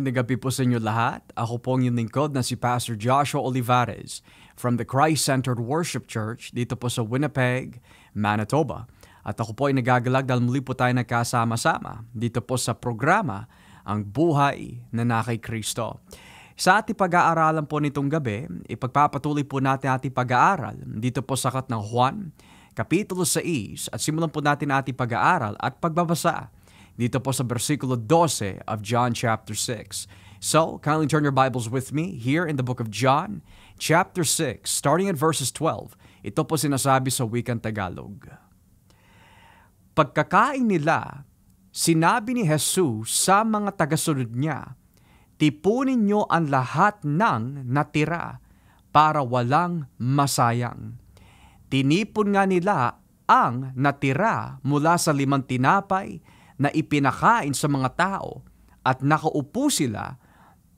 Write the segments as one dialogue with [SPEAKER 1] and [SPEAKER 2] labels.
[SPEAKER 1] Magandang gabi po sa inyo lahat. Ako po ang lingkod na si Pastor Joshua Olivares from the Christ-Centered Worship Church dito po sa Winnipeg, Manitoba. At ako po ay nagagalak dahil muli po tayo nagkasama-sama dito po sa programa Ang Buhay na Nakay Kristo. Sa ating pag-aaralan po nitong gabi, ipagpapatuloy po natin ating pag-aaral dito po sa Kat ng Juan, Kapitulo 6 at simulan po natin ating pag-aaral at pagbabasa dito po sa versikulo 12 of John chapter 6. So, kindly turn your Bibles with me here in the book of John chapter 6, starting at verses 12. Ito po sinasabi sa wikang Tagalog. Pagkakain nila, sinabi ni Jesus sa mga tagasunod niya, Tipunin niyo ang lahat ng natira para walang masayang. Tinipon nga nila ang natira mula sa limang tinapay na ipinakain sa mga tao at nakaupo sila,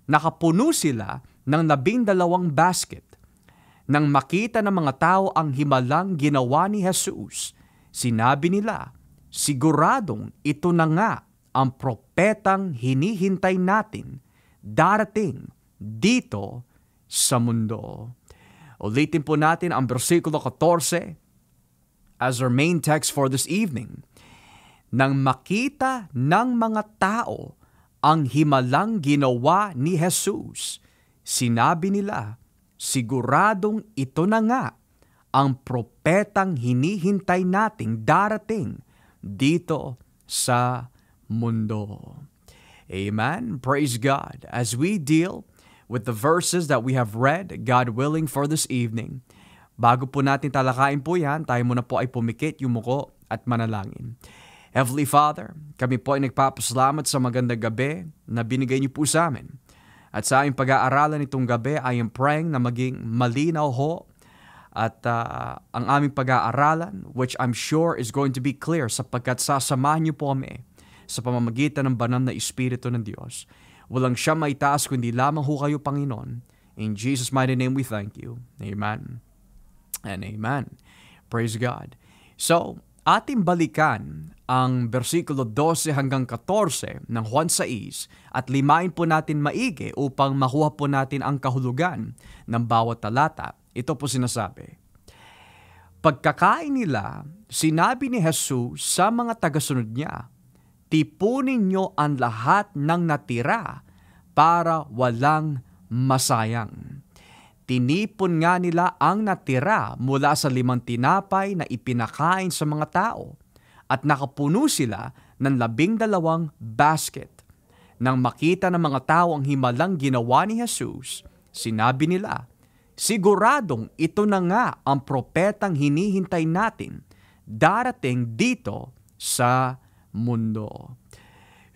[SPEAKER 1] nakapuno sila ng labing dalawang basket. Nang makita ng mga tao ang himalang ginawa ni Jesus, sinabi nila, siguradong ito na nga ang propetang hinihintay natin darating dito sa mundo. Ulitin po natin ang versikulo 14 as our main text for this evening nang makita ng mga tao ang himalang ginawa ni Jesus, sinabi nila, siguradong ito na nga ang propetang hinihintay nating darating dito sa mundo. Amen. Praise God. As we deal with the verses that we have read, God willing, for this evening, bago po natin talakayin po yan, tayo muna po ay pumikit, yumuko at manalangin. Heavenly Father, kami po ay nagpapasalamat sa magandang gabi na binigay niyo po sa amin. At sa aming pag-aaralan itong gabi, I am praying na maging malinaw ho at uh, ang aming pag-aaralan, which I'm sure is going to be clear sapagkat sasamahan niyo po kami sa pamamagitan ng banal na Espiritu ng Diyos. Walang siya may taas kundi lamang ho kayo, Panginoon. In Jesus' mighty name we thank you. Amen. And amen. Praise God. So, ating balikan ang bersikulo 12 hanggang 14 ng Juan 6 at limain po natin maigi upang makuha po natin ang kahulugan ng bawat talata. Ito po sinasabi. Pagkakain nila, sinabi ni Jesus sa mga tagasunod niya, Tipunin niyo ang lahat ng natira para walang masayang. Tinipon nga nila ang natira mula sa limang tinapay na ipinakain sa mga tao at nakapuno sila ng labing dalawang basket. Nang makita ng mga tao ang himalang ginawa ni Jesus, sinabi nila, Siguradong ito na nga ang propetang hinihintay natin darating dito sa mundo.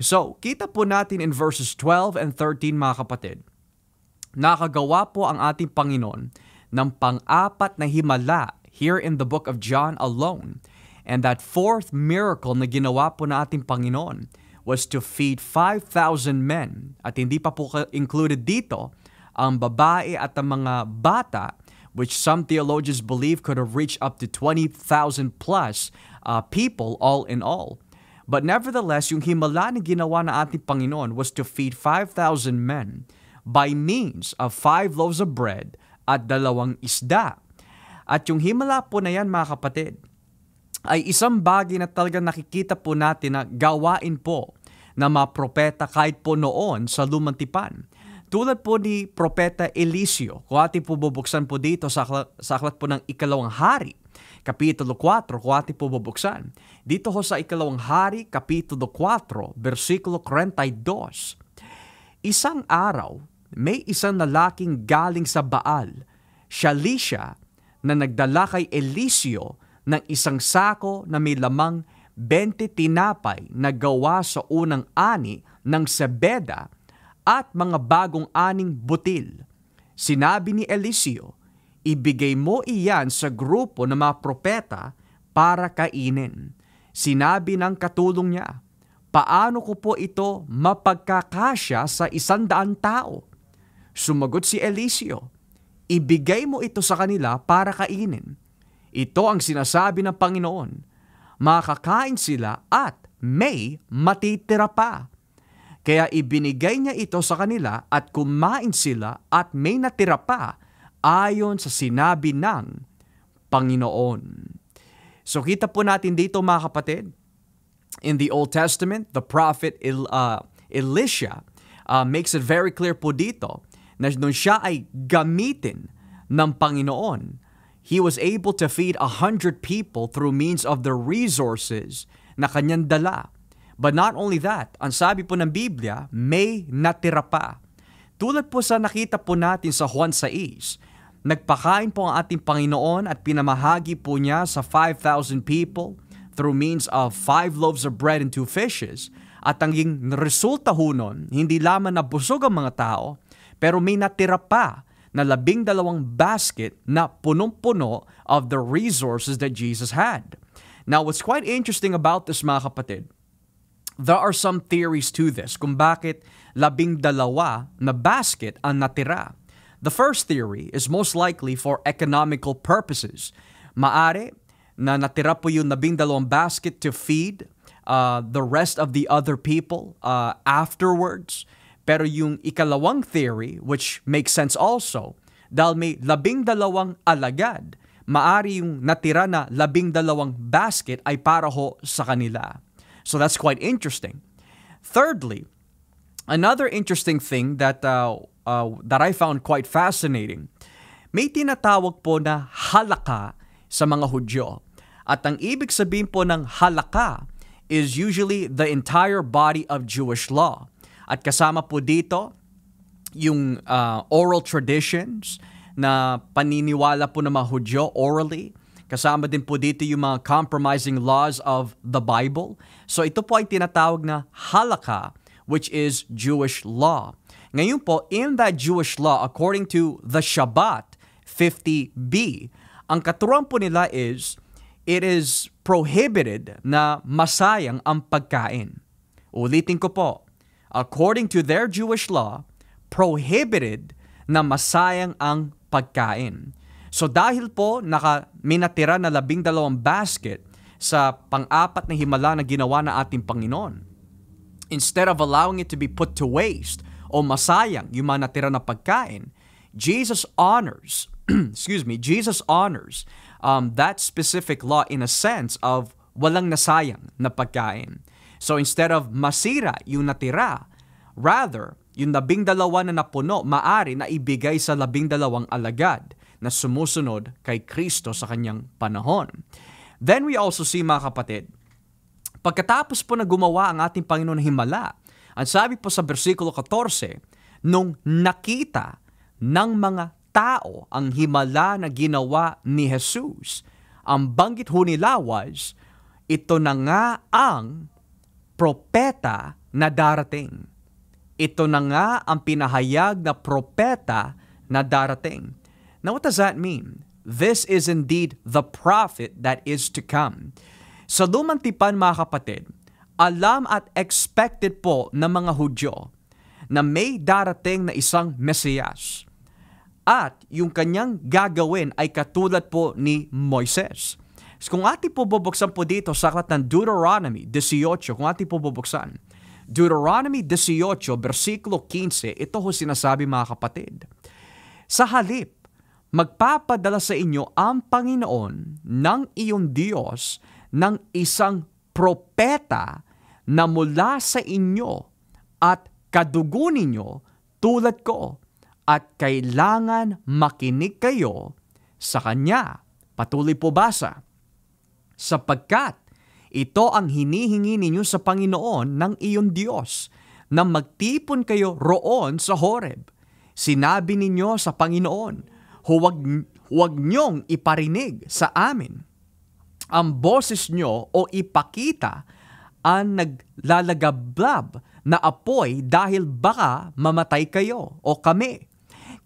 [SPEAKER 1] So, kita po natin in verses 12 and 13 mga kapatid Nakagawa po ang ating Panginoon ng pang-apat na himala here in the book of John alone. And that fourth miracle na ginawa po na ating Panginoon was to feed 5,000 men. At hindi pa po included dito ang babae at ang mga bata which some theologians believe could have reached up to 20,000 plus uh, people all in all. But nevertheless, yung himala na ginawa na ating Panginoon was to feed 5,000 men by means of five loaves of bread at dalawang isda. At yung himala po na yan mga kapatid, ay isang bagay na talaga nakikita po natin na gawain po na mapropeta kahit po noon sa lumantipan. Tulad po ni Propeta Elisio, kung ating po bubuksan po dito sa, akla, sa aklat po ng ikalawang hari, Kapitulo 4, kung ating po bubuksan. Dito ho sa ikalawang hari, Kapitulo 4, versikulo 42. Isang araw, may isang lalaking galing sa Baal, Shalisha, na nagdala kay Eliseo ng isang sako na may lamang 20 tinapay na gawa sa unang ani ng Sebeda at mga bagong aning butil. Sinabi ni Eliseo, ibigay mo iyan sa grupo ng mga propeta para kainin. Sinabi ng katulong niya, paano ko po ito mapagkakasya sa isang daan tao? Sumagot si Eliseo, Ibigay mo ito sa kanila para kainin. Ito ang sinasabi ng Panginoon. Makakain sila at may matitira pa. Kaya ibinigay niya ito sa kanila at kumain sila at may natira pa ayon sa sinabi ng Panginoon. So kita po natin dito mga kapatid, in the Old Testament, the prophet El, uh, Elisha uh, makes it very clear po dito na nung siya ay gamitin ng Panginoon, he was able to feed a hundred people through means of the resources na kanyang dala. But not only that, ang sabi po ng Biblia, may natira pa. Tulad po sa nakita po natin sa Juan 6, nagpakain po ang ating Panginoon at pinamahagi po niya sa 5,000 people through means of five loaves of bread and two fishes. At ang resulta ho nun, hindi lamang nabusog ang mga tao, Pero may natira pa na labing dalawang basket na punong-puno of the resources that Jesus had. Now, what's quite interesting about this, mga kapatid, there are some theories to this kung bakit labing dalawa na basket ang natira. The first theory is most likely for economical purposes. Maari na natira po yung labing dalawang basket to feed uh, the rest of the other people uh, afterwards. Pero yung ikalawang theory, which makes sense also, dahil may labing dalawang alagad, maari yung natira na labing dalawang basket ay para ho sa kanila. So that's quite interesting. Thirdly, another interesting thing that uh, uh, that I found quite fascinating, may tinatawag po na halaka sa mga Hudyo. At ang ibig sabihin po ng halaka is usually the entire body of Jewish law. At kasama po dito yung uh, oral traditions na paniniwala po ng mga Hudyo orally. Kasama din po dito yung mga compromising laws of the Bible. So ito po ay tinatawag na halakha, which is Jewish law. Ngayon po, in that Jewish law, according to the Shabbat 50b, ang katuruan po nila is, it is prohibited na masayang ang pagkain. Ulitin ko po, according to their Jewish law, prohibited na masayang ang pagkain. So dahil po naka, minatira na labing dalawang basket sa pang-apat na himala na ginawa na ating Panginoon, instead of allowing it to be put to waste o masayang yung mga natira na pagkain, Jesus honors, excuse me, Jesus honors um, that specific law in a sense of walang nasayang na pagkain. So instead of masira yung natira, rather, yung labing dalawa na napuno maari na ibigay sa labing dalawang alagad na sumusunod kay Kristo sa kanyang panahon. Then we also see mga kapatid, pagkatapos po na gumawa ang ating Panginoon Himala, ang sabi po sa versikulo 14, nung nakita ng mga tao ang himala na ginawa ni Jesus, ang banggit ho nila was, ito na nga ang propeta na darating. Ito na nga ang pinahayag na propeta na darating. Now what does that mean? This is indeed the prophet that is to come. Sa lumang tipan mga kapatid, alam at expected po ng mga Hudyo na may darating na isang Mesiyas. At yung kanyang gagawin ay katulad po ni Moises. Kung ating po bubuksan po dito sa aklat ng Deuteronomy 18, kung ating po bubuksan, Deuteronomy 18, versikulo 15, ito ho sinasabi mga kapatid. Sa halip, magpapadala sa inyo ang Panginoon ng iyong Diyos ng isang propeta na mula sa inyo at kadugo ninyo tulad ko at kailangan makinig kayo sa Kanya. Patuloy po basa sapagkat ito ang hinihingi ninyo sa Panginoon ng iyong Diyos, na magtipon kayo roon sa Horeb. Sinabi ninyo sa Panginoon, huwag, huwag niyong iparinig sa amin ang boses nyo o ipakita ang naglalagablab na apoy dahil baka mamatay kayo o kami.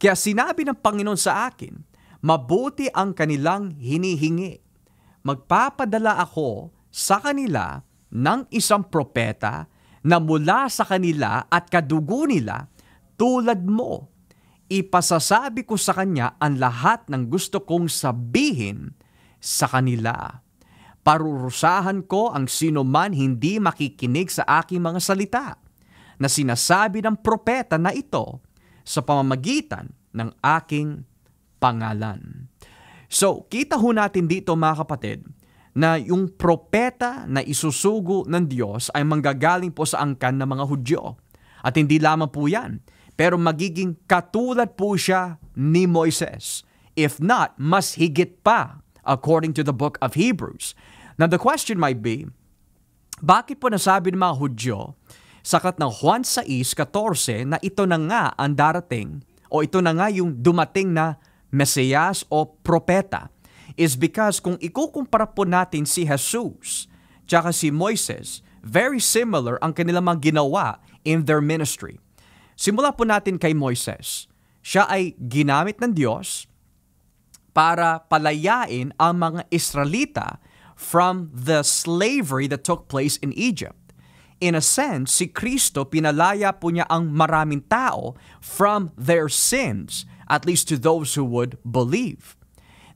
[SPEAKER 1] Kaya sinabi ng Panginoon sa akin, mabuti ang kanilang hinihingi magpapadala ako sa kanila ng isang propeta na mula sa kanila at kadugo nila tulad mo. Ipasasabi ko sa kanya ang lahat ng gusto kong sabihin sa kanila. Parurusahan ko ang sino man hindi makikinig sa aking mga salita na sinasabi ng propeta na ito sa pamamagitan ng aking pangalan. So, kita ho natin dito mga kapatid, na yung propeta na isusugo ng Diyos ay manggagaling po sa angkan ng mga Hudyo. At hindi lamang po yan, pero magiging katulad po siya ni Moises. If not, mas higit pa, according to the book of Hebrews. Now the question might be, bakit po nasabi ng mga Hudyo sakat ng Juan 14 na ito na nga ang darating o ito na nga yung dumating na Mesiyas o propeta is because kung ikukumpara po natin si Jesus tsaka si Moises, very similar ang kanilang mga ginawa in their ministry. Simula po natin kay Moises. Siya ay ginamit ng Diyos para palayain ang mga Israelita from the slavery that took place in Egypt. In a sense, si Kristo pinalaya po niya ang maraming tao from their sins – at least to those who would believe.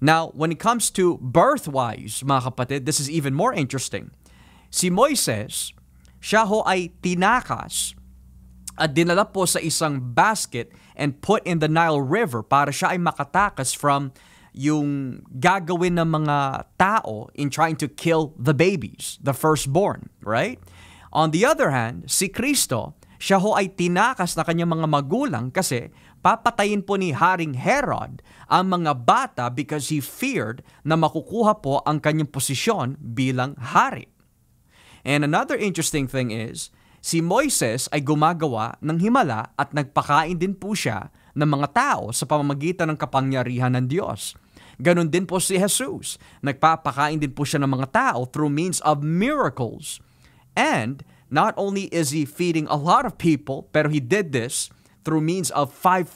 [SPEAKER 1] Now, when it comes to birthwise, mga kapatid, this is even more interesting. Si Moises, siya ho ay tinakas at dinala po sa isang basket and put in the Nile River para siya ay makatakas from yung gagawin ng mga tao in trying to kill the babies, the firstborn, right? On the other hand, si Kristo, siya ho ay tinakas na kanyang mga magulang kasi papatayin po ni Haring Herod ang mga bata because he feared na makukuha po ang kanyang posisyon bilang hari. And another interesting thing is, si Moises ay gumagawa ng himala at nagpakain din po siya ng mga tao sa pamamagitan ng kapangyarihan ng Diyos. Ganon din po si Jesus. Nagpapakain din po siya ng mga tao through means of miracles. And not only is he feeding a lot of people, pero he did this through means of 5,000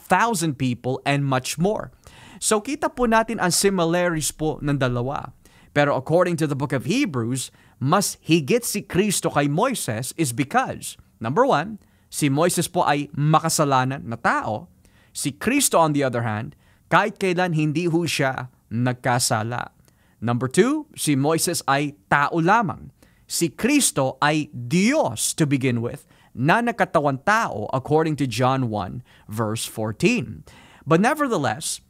[SPEAKER 1] people and much more. So kita po natin ang similarities po ng dalawa. Pero according to the book of Hebrews, mas higit si Kristo kay Moises is because, number one, si Moises po ay makasalanan na tao. Si Kristo on the other hand, kahit kailan hindi ho siya nagkasala. Number two, si Moises ay tao lamang. Si Kristo ay Diyos to begin with na nakatawan tao according to John 1 verse 14. But nevertheless,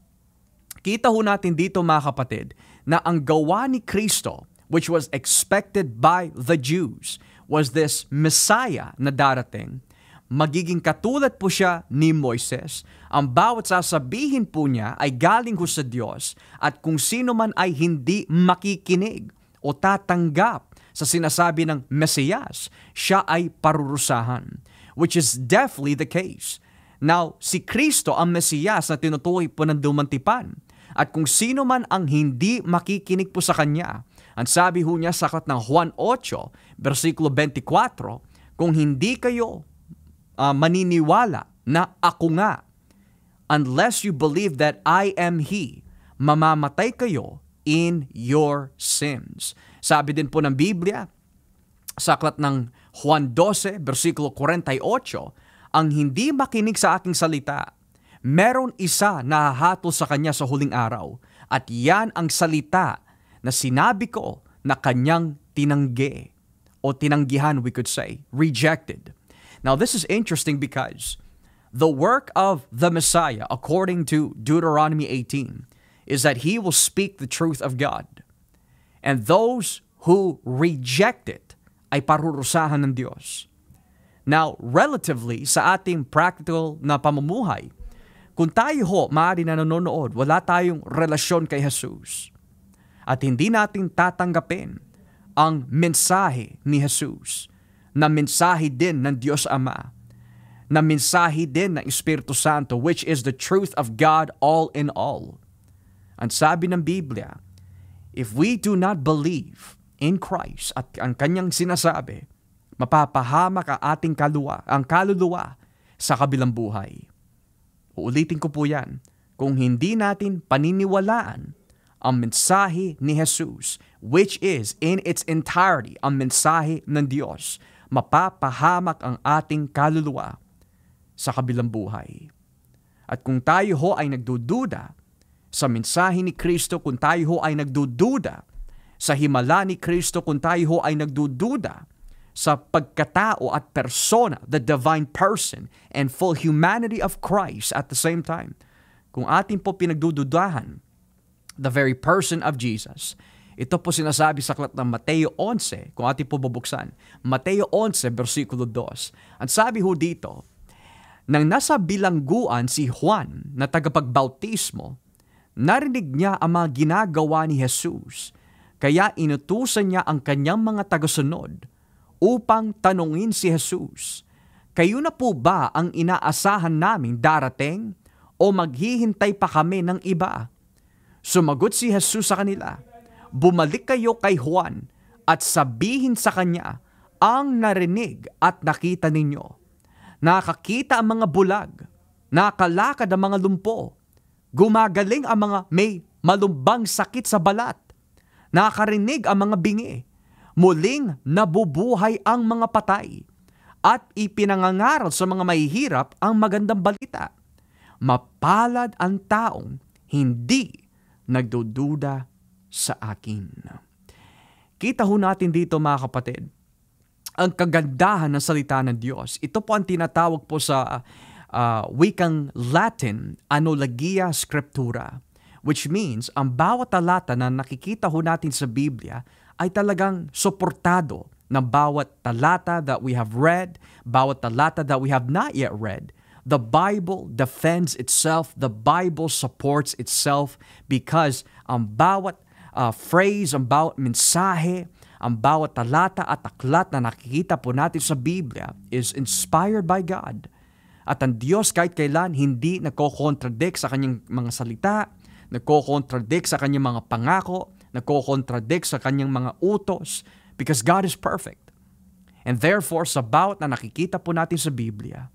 [SPEAKER 1] kita ho natin dito mga kapatid na ang gawa ni Kristo which was expected by the Jews was this Messiah na darating magiging katulad po siya ni Moises. Ang bawat sasabihin po niya ay galing ko sa Diyos at kung sino man ay hindi makikinig o tatanggap sa sinasabi ng Mesiyas, siya ay parurusahan, which is definitely the case. Now, si Kristo ang Mesiyas na tinutukoy po ng dumantipan. At kung sino man ang hindi makikinig po sa Kanya, ang sabi ho niya sa aklat ng Juan 8, versikulo 24, kung hindi kayo uh, maniniwala na ako nga, unless you believe that I am He, mamamatay kayo in your sins. Sabi din po ng Biblia, sa aklat ng Juan 12, versikulo 48, ang hindi makinig sa aking salita, meron isa na hahatol sa kanya sa huling araw, at yan ang salita na sinabi ko na kanyang tinanggi o tinanggihan we could say, rejected. Now this is interesting because the work of the Messiah according to Deuteronomy 18 is that he will speak the truth of God. And those who reject it ay parurusahan ng Diyos. Now, relatively sa ating practical na pamumuhay, kung tayo ho maaari na nanonood, wala tayong relasyon kay Jesus at hindi natin tatanggapin ang mensahe ni Jesus na mensahe din ng Diyos Ama, na mensahe din ng Espiritu Santo, which is the truth of God all in all. Ang sabi ng Biblia, If we do not believe in Christ at ang kanyang sinasabi, mapapahamak ang ating kaluwa, ang kaluluwa sa kabilang buhay. Uulitin ko po yan. Kung hindi natin paniniwalaan ang mensahe ni Jesus, which is in its entirety ang mensahe ng Diyos, mapapahamak ang ating kaluluwa sa kabilang buhay. At kung tayo ho ay nagdududa sa mensahe ni Kristo kung tayo ho ay nagdududa, sa himala ni Kristo kung tayo ho ay nagdududa, sa pagkatao at persona, the divine person, and full humanity of Christ at the same time. Kung atin po pinagdududahan, the very person of Jesus, ito po sinasabi sa aklat ng Mateo 11, kung atin po bubuksan. Mateo 11, versikulo 2. Ang sabi ho dito, Nang nasa bilangguan si Juan na tagapagbautismo, Narinig niya ang mga ginagawa ni Jesus, kaya inutusan niya ang kanyang mga tagasunod upang tanungin si Jesus, Kayo na po ba ang inaasahan naming darating o maghihintay pa kami ng iba? Sumagot si Jesus sa kanila, Bumalik kayo kay Juan at sabihin sa kanya ang narinig at nakita ninyo. Nakakita ang mga bulag, nakalakad ang mga lumpo, Gumagaling ang mga may malumbang sakit sa balat. Nakarinig ang mga bingi. Muling nabubuhay ang mga patay. At ipinangangaral sa mga mahihirap ang magandang balita. Mapalad ang taong hindi nagdududa sa akin. Kita ho natin dito mga kapatid, ang kagandahan ng salita ng Diyos. Ito po ang tinatawag po sa uh, wikang Latin Analogia Scriptura, which means ang bawat talata na nakikita ho natin sa Biblia ay talagang suportado ng bawat talata that we have read, bawat talata that we have not yet read. The Bible defends itself, the Bible supports itself because ang bawat uh, phrase, ang bawat mensahe, ang bawat talata at aklat na nakikita po natin sa Biblia is inspired by God at ang Diyos kahit kailan hindi nagko-contradict sa kanyang mga salita, nagko-contradict sa kanyang mga pangako, nagko-contradict sa kanyang mga utos because God is perfect. And therefore, sa bawat na nakikita po natin sa Biblia,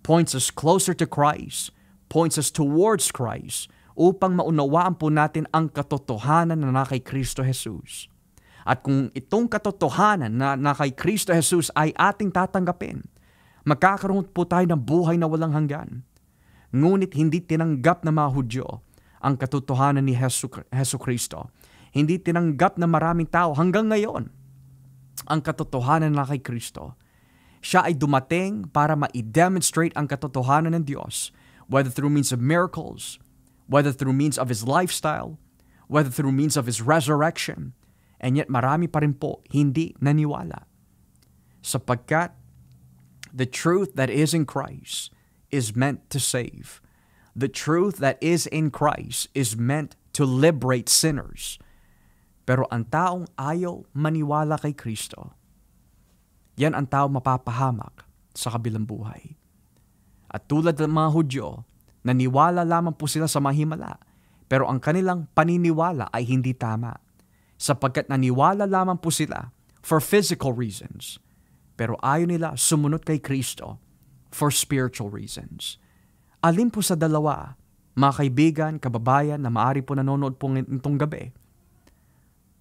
[SPEAKER 1] points us closer to Christ, points us towards Christ, upang maunawaan po natin ang katotohanan na kay Kristo Jesus. At kung itong katotohanan na, na kay Kristo Jesus ay ating tatanggapin, Magkakaroon po tayo ng buhay na walang hanggan. Ngunit hindi tinanggap ng mga Hudyo ang katotohanan ni Heso Kristo. Hindi tinanggap ng maraming tao hanggang ngayon ang katotohanan na kay Kristo. Siya ay dumating para ma-demonstrate ang katotohanan ng Diyos, whether through means of miracles, whether through means of His lifestyle, whether through means of His resurrection, and yet marami pa rin po hindi naniwala. Sapagkat The truth that is in Christ is meant to save. The truth that is in Christ is meant to liberate sinners. Pero ang taong ayaw maniwala kay Kristo, yan ang taong mapapahamak sa kabilang buhay. At tulad ng mga Hudyo, naniwala lamang po sila sa mahimala, pero ang kanilang paniniwala ay hindi tama, sapagkat naniwala lamang po sila for physical reasons – pero ayaw nila sumunod kay Kristo for spiritual reasons. Alin po sa dalawa, mga kaibigan, kababayan na maari po nanonood po nitong gabi?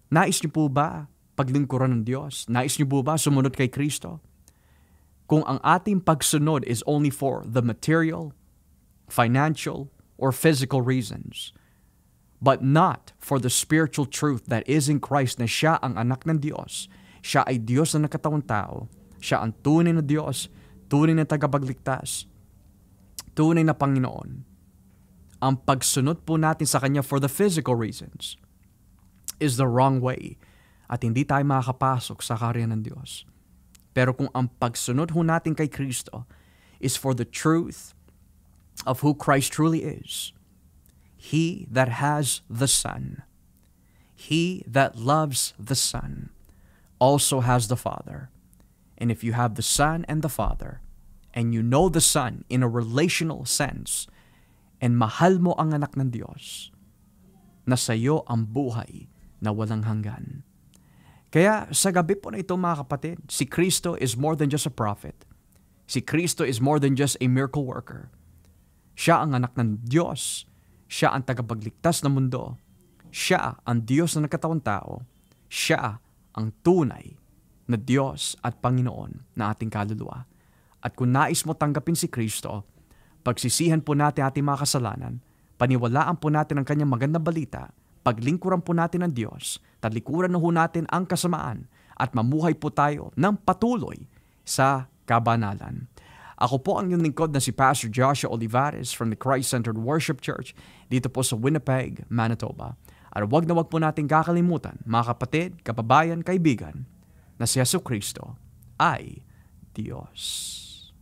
[SPEAKER 1] Nais niyo po ba paglingkuran ng Diyos? Nais niyo po ba sumunod kay Kristo? Kung ang ating pagsunod is only for the material, financial, or physical reasons, but not for the spiritual truth that is in Christ na siya ang anak ng Diyos, siya ay Diyos na nakatawang tao, siya ang tunay na Diyos, tunay na tagapagligtas, tunay na Panginoon. Ang pagsunod po natin sa Kanya for the physical reasons is the wrong way at hindi tayo makakapasok sa karya ng Diyos. Pero kung ang pagsunod ho natin kay Kristo is for the truth of who Christ truly is, He that has the Son, He that loves the Son, also has the Father. And if you have the Son and the Father, and you know the Son in a relational sense, and mahal mo ang anak ng Diyos, na sa iyo ang buhay na walang hanggan. Kaya sa gabi po na ito mga kapatid, si Kristo is more than just a prophet. Si Kristo is more than just a miracle worker. Siya ang anak ng Diyos. Siya ang tagapagligtas ng mundo. Siya ang Diyos na nagkatawang tao. Siya ang tunay na Diyos at Panginoon na ating kaluluwa. At kung nais mo tanggapin si Kristo, pagsisihan po natin ating mga kasalanan, paniwalaan po natin ang kanyang magandang balita, paglingkuran po natin ang Diyos, talikuran na ho natin ang kasamaan, at mamuhay po tayo ng patuloy sa kabanalan. Ako po ang inyong lingkod na si Pastor Joshua Olivares from the Christ-Centered Worship Church dito po sa Winnipeg, Manitoba. At huwag na huwag po natin kakalimutan, mga kapatid, kababayan, kaibigan, Su Cristo, ay Dios.